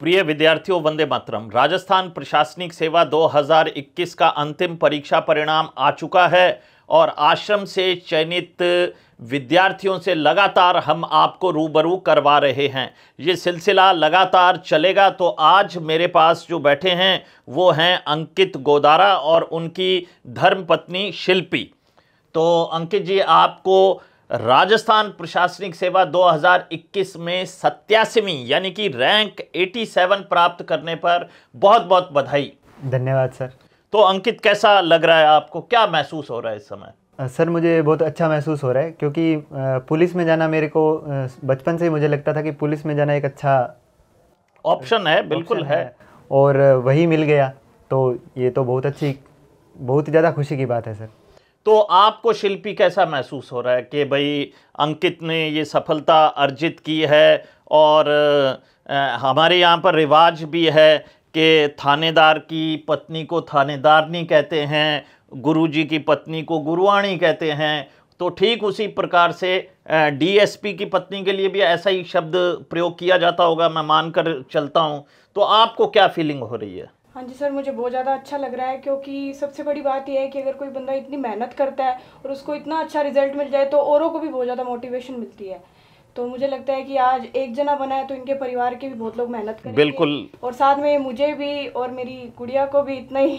प्रिय विद्यार्थियों वंदे मातरम राजस्थान प्रशासनिक सेवा 2021 का अंतिम परीक्षा परिणाम आ चुका है और आश्रम से चयनित विद्यार्थियों से लगातार हम आपको रूबरू करवा रहे हैं ये सिलसिला लगातार चलेगा तो आज मेरे पास जो बैठे हैं वो हैं अंकित गोदारा और उनकी धर्मपत्नी शिल्पी तो अंकित जी आपको राजस्थान प्रशासनिक सेवा 2021 में सत्यासीवीं यानी कि रैंक 87 प्राप्त करने पर बहुत बहुत बधाई धन्यवाद सर तो अंकित कैसा लग रहा है आपको क्या महसूस हो रहा है इस समय सर मुझे बहुत अच्छा महसूस हो रहा है क्योंकि पुलिस में जाना मेरे को बचपन से ही मुझे लगता था कि पुलिस में जाना एक अच्छा ऑप्शन है बिल्कुल है।, है और वही मिल गया तो ये तो बहुत अच्छी बहुत ही ज़्यादा खुशी की बात है सर तो आपको शिल्पी कैसा महसूस हो रहा है कि भाई अंकित ने ये सफलता अर्जित की है और हमारे यहाँ पर रिवाज भी है कि थानेदार की पत्नी को थानेदारनी कहते हैं गुरुजी की पत्नी को गुरुवाणी कहते हैं तो ठीक उसी प्रकार से डीएसपी की पत्नी के लिए भी ऐसा ही शब्द प्रयोग किया जाता होगा मैं मान कर चलता हूँ तो आपको क्या फीलिंग हो रही है हाँ जी सर मुझे बहुत ज़्यादा अच्छा लग रहा है क्योंकि सबसे बड़ी बात यह है कि अगर कोई बंदा इतनी मेहनत करता है और उसको इतना अच्छा रिजल्ट मिल जाए तो औरों को भी बहुत ज़्यादा मोटिवेशन मिलती है तो मुझे लगता है कि आज एक जना बना है तो इनके परिवार के भी बहुत लोग मेहनत करेंगे बिल्कुल और साथ में मुझे भी और मेरी गुड़िया को भी इतना ही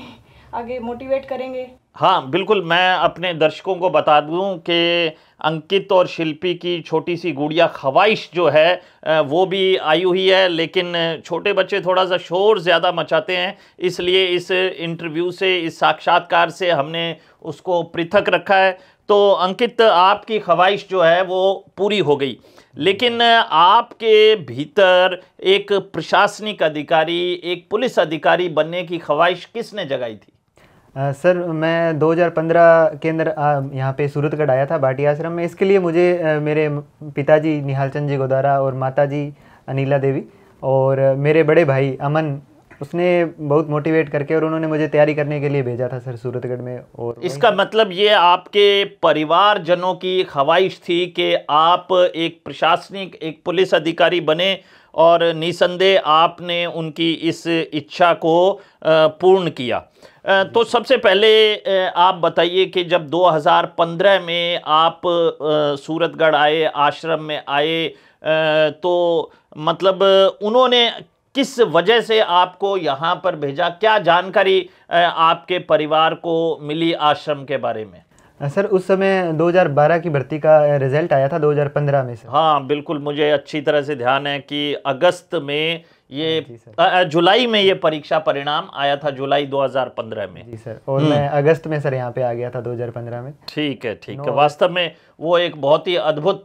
आगे मोटिवेट करेंगे हाँ बिल्कुल मैं अपने दर्शकों को बता दूं कि अंकित और शिल्पी की छोटी सी गुड़िया ख्वाहिश जो है वो भी आई हुई है लेकिन छोटे बच्चे थोड़ा सा शोर ज़्यादा मचाते हैं इसलिए इस इंटरव्यू से इस साक्षात्कार से हमने उसको पृथक रखा है तो अंकित आपकी ख्वाहिश जो है वो पूरी हो गई लेकिन आपके भीतर एक प्रशासनिक अधिकारी एक पुलिस अधिकारी बनने की ख्वाहिश किसने जगाई थी आ, सर मैं 2015 के अंदर यहाँ पे सूरतगढ़ आया था भाटी आश्रम में इसके लिए मुझे आ, मेरे पिताजी निहालचंद जी गोदारा और माता जी अनिला देवी और मेरे बड़े भाई अमन उसने बहुत मोटिवेट करके और उन्होंने मुझे तैयारी करने के लिए भेजा था सर सूरतगढ़ में और इसका मतलब ये आपके परिवारजनों की ख्वाहिश थी कि आप एक प्रशासनिक एक पुलिस अधिकारी बने और निसंदेह आपने उनकी इस इच्छा को पूर्ण किया तो सबसे पहले आप बताइए कि जब 2015 में आप सूरतगढ़ आए आश्रम में आए तो मतलब उन्होंने किस वजह से आपको यहाँ पर भेजा क्या जानकारी आपके परिवार को मिली आश्रम के बारे में सर उस समय 2012 की भर्ती का रिजल्ट आया था 2015 में से हाँ बिल्कुल मुझे अच्छी तरह से ध्यान है कि अगस्त में ये हाँ जुलाई में ये परीक्षा परिणाम आया था जुलाई 2015 में जी सर और मैं हम्म। अगस्त में सर यहाँ पे आ गया था 2015 में ठीक है ठीक है वास्तव में वो एक बहुत ही अद्भुत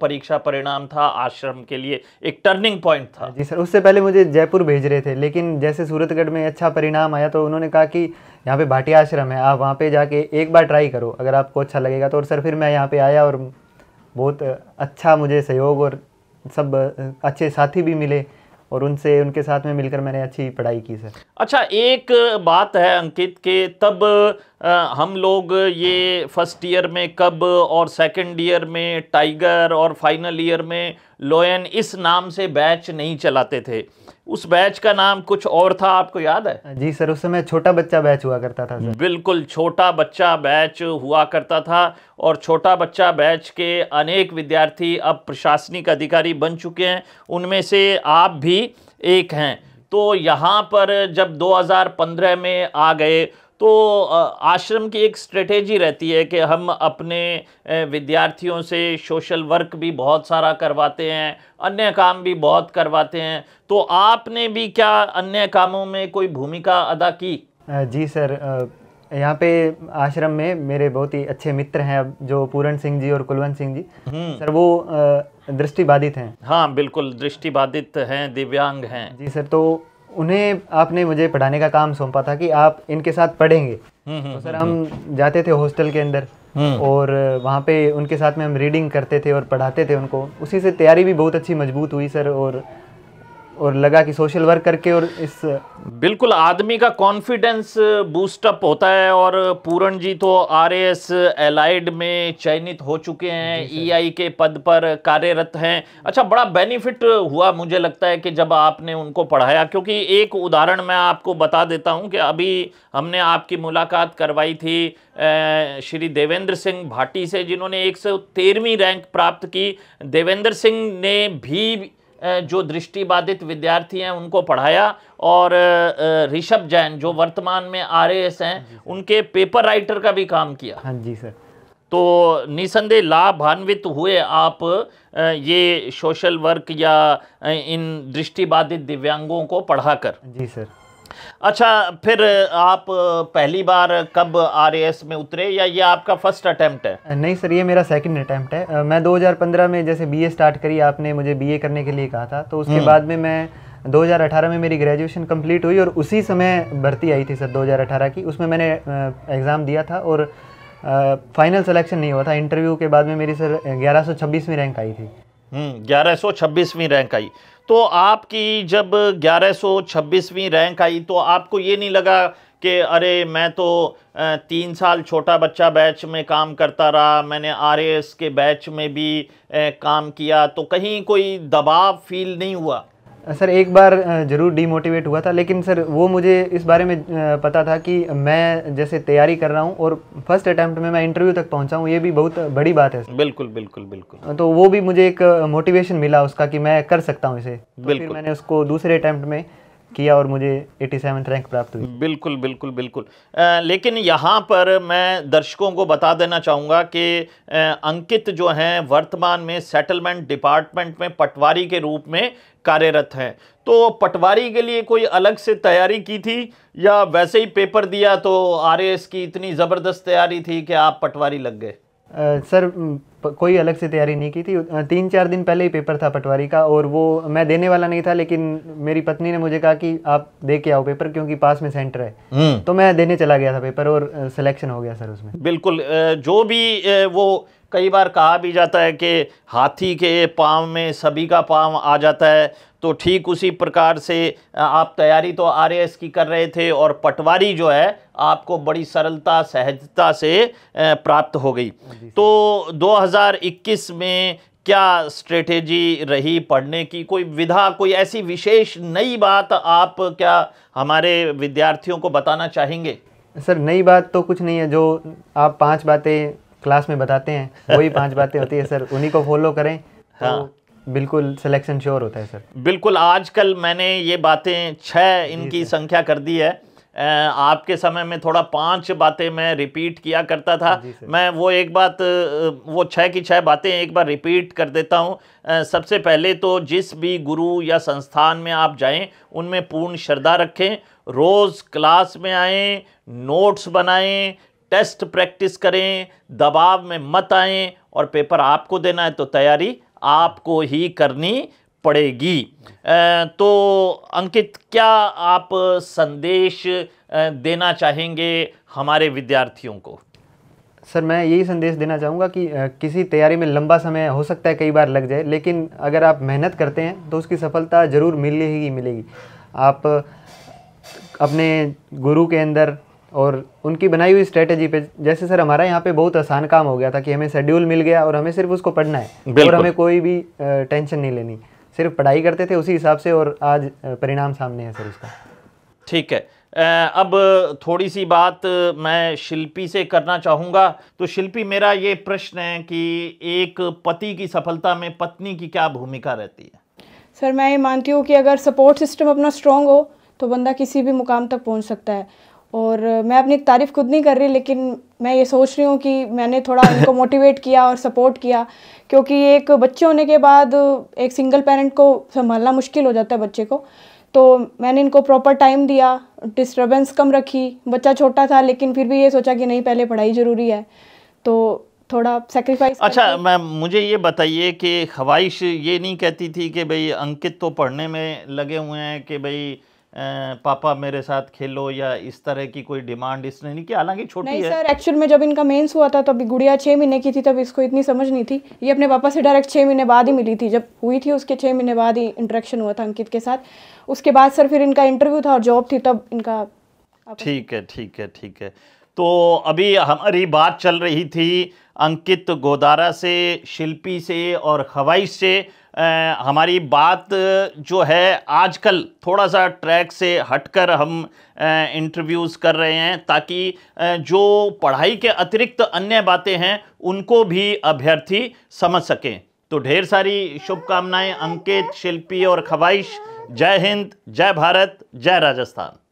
परीक्षा परिणाम था आश्रम के लिए एक टर्निंग पॉइंट था हाँ जी सर उससे पहले मुझे जयपुर भेज रहे थे लेकिन जैसे सूरतगढ़ में अच्छा परिणाम आया तो उन्होंने कहा कि यहाँ पे भाटिया आश्रम है आप वहाँ पे जाके एक बार ट्राई करो अगर आपको अच्छा लगेगा तो और सर फिर मैं यहाँ पे आया और बहुत अच्छा मुझे सहयोग और सब अच्छे साथी भी मिले और उनसे उनके साथ में मिलकर मैंने अच्छी पढ़ाई की सर अच्छा एक बात है अंकित के तब आ, हम लोग ये फर्स्ट ईयर में कब और सेकंड ईयर में टाइगर और फाइनल ईयर में लोयन इस नाम से बैच नहीं चलाते थे उस बैच का नाम कुछ और था आपको याद है हाँ जी सर उस समय छोटा बच्चा बैच हुआ करता था सर बिल्कुल छोटा बच्चा बैच हुआ करता था और छोटा बच्चा बैच के अनेक विद्यार्थी अब प्रशासनिक अधिकारी बन चुके हैं उनमें से आप भी एक हैं तो यहाँ पर जब 2015 में आ गए तो आश्रम की एक स्ट्रेटेजी रहती है कि हम अपने विद्यार्थियों से सोशल वर्क भी बहुत सारा करवाते हैं अन्य काम भी बहुत करवाते हैं तो आपने भी क्या अन्य कामों में कोई भूमिका अदा की जी सर यहाँ पे आश्रम में मेरे बहुत ही अच्छे मित्र हैं अब जो पूरण सिंह जी और कुलवंत सिंह जी हम्म। सर वो दृष्टिबाधित हैं हाँ बिल्कुल दृष्टिबाधित हैं दिव्यांग हैं जी सर तो उन्हें आपने मुझे पढ़ाने का काम सौंपा था कि आप इनके साथ पढ़ेंगे हम्म, हम्म, तो सर हम्म, हम जाते थे हॉस्टल के अंदर और वहाँ पे उनके साथ में हम रीडिंग करते थे और पढ़ाते थे उनको उसी से तैयारी भी बहुत अच्छी मजबूत हुई सर और और लगा कि सोशल वर्क करके और इस बिल्कुल आदमी का कॉन्फिडेंस बूस्टअप होता है और पूरण जी तो आर एस एलाइड में चयनित हो चुके हैं ईआई e के पद पर कार्यरत हैं अच्छा बड़ा बेनिफिट हुआ मुझे लगता है कि जब आपने उनको पढ़ाया क्योंकि एक उदाहरण मैं आपको बता देता हूं कि अभी हमने आपकी मुलाकात करवाई थी श्री देवेंद्र सिंह भाटी से जिन्होंने एक सौ तेरहवीं रैंक प्राप्त की देवेंद्र सिंह ने भी जो दृष्टिबाधित विद्यार्थी हैं उनको पढ़ाया और ऋषभ जैन जो वर्तमान में आर हैं उनके पेपर राइटर का भी काम किया हाँ जी सर तो निसंदेह लाभान्वित हुए आप ये सोशल वर्क या इन दृष्टिबाधित दिव्यांगों को पढ़ाकर जी सर अच्छा फिर आप पहली बार कब आर में उतरे या ये आपका फर्स्ट अटैम्प्ट है नहीं सर ये मेरा सेकंड अटैम्प्ट है मैं 2015 में जैसे बीए स्टार्ट करी आपने मुझे बीए करने के लिए कहा था तो उसके हम्म। बाद में मैं 2018 में मेरी ग्रेजुएशन कंप्लीट हुई और उसी समय भर्ती आई थी सर 2018 की उसमें मैंने एग्ज़ाम दिया था और फाइनल सलेक्शन नहीं हुआ था इंटरव्यू के बाद में मेरी सर ग्यारह में रैंक आई थी हम्म, ग्यारह सौ रैंक आई तो आपकी जब ग्यारह सौ छब्बीसवीं रैंक आई तो आपको ये नहीं लगा कि अरे मैं तो तीन साल छोटा बच्चा बैच में काम करता रहा मैंने आर के बैच में भी काम किया तो कहीं कोई दबाव फील नहीं हुआ सर एक बार ज़रूर डीमोटिवेट हुआ था लेकिन सर वो मुझे इस बारे में पता था कि मैं जैसे तैयारी कर रहा हूँ और फर्स्ट अटैम्प्ट में मैं इंटरव्यू तक पहुँचा हूँ ये भी बहुत बड़ी बात है सर बिल्कुल बिल्कुल बिल्कुल तो वो भी मुझे एक मोटिवेशन मिला उसका कि मैं कर सकता हूँ इसे तो फिर मैंने उसको दूसरे अटैम्प्ट में किया और मुझे एटी रैंक प्राप्त हुई बिल्कुल बिल्कुल बिल्कुल आ, लेकिन यहाँ पर मैं दर्शकों को बता देना चाहूँगा कि अंकित जो हैं वर्तमान में सेटलमेंट डिपार्टमेंट में पटवारी के रूप में कार्यरत हैं तो पटवारी के लिए कोई अलग से तैयारी की थी या वैसे ही पेपर दिया तो आर की इतनी ज़बरदस्त तैयारी थी कि आप पटवारी लग गए सर कोई अलग से तैयारी नहीं की थी तीन चार दिन पहले ही पेपर था पटवारी का और वो मैं देने वाला नहीं था लेकिन मेरी पत्नी ने मुझे कहा कि आप दे के आओ पेपर क्योंकि पास में सेंटर है हम्म। तो मैं देने चला गया था पेपर और सिलेक्शन हो गया सर उसमें बिल्कुल जो भी वो कई बार कहा भी जाता है कि हाथी के पाँव में सभी का पाँव आ जाता है तो ठीक उसी प्रकार से आप तैयारी तो आर की कर रहे थे और पटवारी जो है आपको बड़ी सरलता सहजता से प्राप्त हो गई हाँ तो 2021 में क्या स्ट्रेटेजी रही पढ़ने की कोई विधा कोई ऐसी विशेष नई बात आप क्या हमारे विद्यार्थियों को बताना चाहेंगे सर नई बात तो कुछ नहीं है जो आप पांच बातें क्लास में बताते हैं वही पांच बातें होती है सर उन्हीं को फॉलो करें तो हाँ तो बिल्कुल सिलेक्शन श्योर होता है सर बिल्कुल आजकल मैंने ये बातें छः इनकी संख्या कर दी है आपके समय में थोड़ा पांच बातें मैं रिपीट किया करता था मैं वो एक बात वो छः की छः बातें एक बार रिपीट कर देता हूँ सबसे पहले तो जिस भी गुरु या संस्थान में आप जाएं उनमें पूर्ण श्रद्धा रखें रोज़ क्लास में आएं नोट्स बनाएं टेस्ट प्रैक्टिस करें दबाव में मत आएँ और पेपर आपको देना है तो तैयारी आपको ही करनी पड़ेगी तो अंकित क्या आप संदेश देना चाहेंगे हमारे विद्यार्थियों को सर मैं यही संदेश देना चाहूँगा कि किसी तैयारी में लंबा समय हो सकता है कई बार लग जाए लेकिन अगर आप मेहनत करते हैं तो उसकी सफलता ज़रूर मिलेगी मिलेगी आप अपने गुरु के अंदर और उनकी बनाई हुई स्ट्रेटेजी पे जैसे सर हमारा यहाँ पे बहुत आसान काम हो गया था कि हमें शेड्यूल मिल गया और हमें सिर्फ उसको पढ़ना है और हमें कोई भी टेंशन नहीं लेनी सिर्फ पढ़ाई करते थे उसी हिसाब से और आज परिणाम सामने है सर उसका ठीक है अब थोड़ी सी बात मैं शिल्पी से करना चाहूँगा तो शिल्पी मेरा ये प्रश्न है कि एक पति की सफलता में पत्नी की क्या भूमिका रहती है सर मैं ये मानती हूँ कि अगर सपोर्ट सिस्टम अपना स्ट्रॉन्ग हो तो बंदा किसी भी मुकाम तक पहुँच सकता है और मैं अपनी तारीफ़ खुद नहीं कर रही लेकिन मैं ये सोच रही हूँ कि मैंने थोड़ा उनको मोटिवेट किया और सपोर्ट किया क्योंकि एक बच्चे होने के बाद एक सिंगल पेरेंट को संभालना मुश्किल हो जाता है बच्चे को तो मैंने इनको प्रॉपर टाइम दिया डिस्टर्बेंस कम रखी बच्चा छोटा था लेकिन फिर भी ये सोचा कि नहीं पहले पढ़ाई ज़रूरी है तो थोड़ा सेक्रीफाइस अच्छा मैम मुझे ये बताइए कि ख्वाहिश ये नहीं कहती थी कि भाई अंकित तो पढ़ने में लगे हुए हैं कि भाई पापा मेरे साथ खेलो या इस तरह की कोई डिमांड इसने नहीं की हालांकि छोटी नहीं है सर एक्चुअल में जब इनका मेंस हुआ था तब गुड़िया छः महीने की थी तब इसको इतनी समझ नहीं थी ये अपने पापा से डायरेक्ट छः महीने बाद ही मिली थी जब हुई थी उसके छः महीने बाद ही इंटरेक्शन हुआ था अंकित के साथ उसके बाद सर फिर इनका इंटरव्यू था और जॉब थी तब इनका ठीक है ठीक है ठीक है तो अभी हमारी बात चल रही थी अंकित गोदारा से शिल्पी से और खवाइश से आ, हमारी बात जो है आजकल थोड़ा सा ट्रैक से हटकर हम इंटरव्यूज़ कर रहे हैं ताकि आ, जो पढ़ाई के अतिरिक्त अन्य बातें हैं उनको भी अभ्यर्थी समझ सकें तो ढेर सारी शुभकामनाएं अंकित शिल्पी और खवाइश जय हिंद जय भारत जय राजस्थान